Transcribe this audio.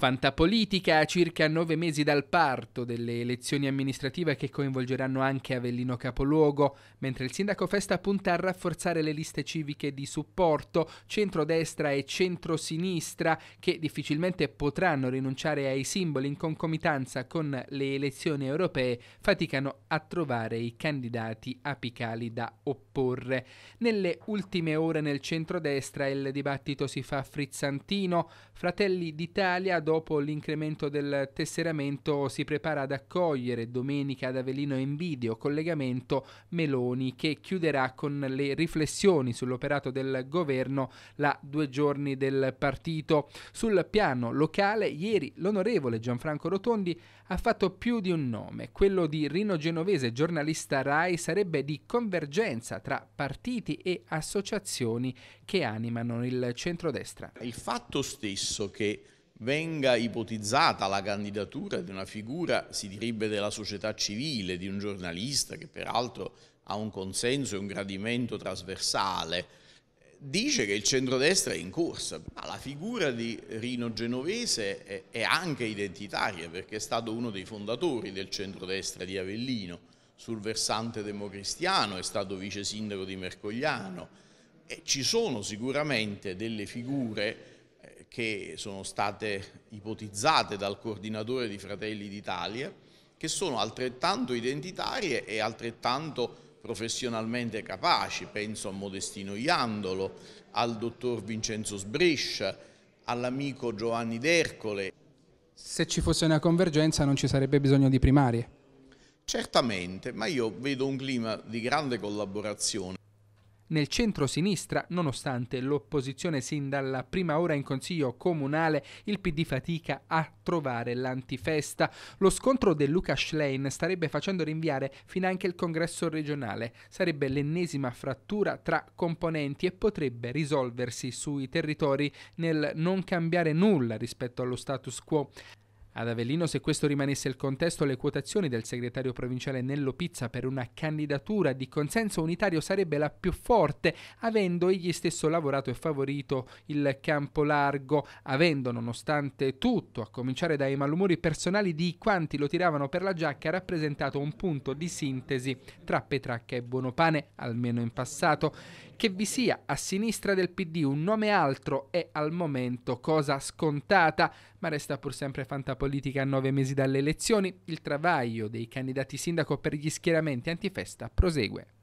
Fantapolitica, a circa nove mesi dal parto delle elezioni amministrative che coinvolgeranno anche Avellino Capoluogo, mentre il sindaco Festa punta a rafforzare le liste civiche di supporto, centrodestra e centrosinistra, che difficilmente potranno rinunciare ai simboli in concomitanza con le elezioni europee, faticano a trovare i candidati apicali da opporre. Nelle ultime ore nel centrodestra il dibattito si fa frizzantino, Fratelli d'Italia dopo l'incremento del tesseramento si prepara ad accogliere domenica ad Avellino in video collegamento Meloni che chiuderà con le riflessioni sull'operato del governo la due giorni del partito. Sul piano locale ieri l'onorevole Gianfranco Rotondi ha fatto più di un nome, quello di Rino Genovese, giornalista RAI, sarebbe di convergenza tra partiti e associazioni che animano il centrodestra. Il fatto stesso che venga ipotizzata la candidatura di una figura, si direbbe, della società civile, di un giornalista che peraltro ha un consenso e un gradimento trasversale, dice che il centrodestra è in corsa, ma la figura di Rino Genovese è, anche identitaria perché è stato uno dei fondatori del centrodestra di Avellino, sul versante democristiano è stato vice sindaco di Mercogliano e ci sono sicuramente delle figure che sono state ipotizzate dal coordinatore di Fratelli d'Italia, che sono altrettanto identitarie e altrettanto professionalmente capaci, penso a Modestino Iandolo, al dottor Vincenzo Sbrescia, all'amico Giovanni D'Ercole. Se ci fosse una convergenza non ci sarebbe bisogno di primarie? Certamente, ma io vedo un clima di grande collaborazione nel centro-sinistra, nonostante l'opposizione sin dalla prima ora in consiglio comunale, il PD fatica a trovare l'antifesta. Lo scontro del Lucas Schlein starebbe facendo rinviare fino anche il congresso regionale. Sarebbe l'ennesima frattura tra componenti e potrebbe risolversi sui territori nel non cambiare nulla rispetto allo status quo. Ad Avellino, se questo rimanesse il contesto, le quotazioni del segretario provinciale Nello Pizza per una candidatura di consenso unitario sarebbe la più forte, avendo egli stesso lavorato e favorito il campo largo, avendo nonostante tutto, a cominciare dai malumori personali di quanti lo tiravano per la giacca, rappresentato un punto di sintesi tra Petracca e Buonopane, almeno in passato. Che vi sia a sinistra del PD un nome altro è al momento cosa scontata, ma resta pur sempre fantastico politica a nove mesi dalle elezioni, il travaglio dei candidati sindaco per gli schieramenti antifesta prosegue.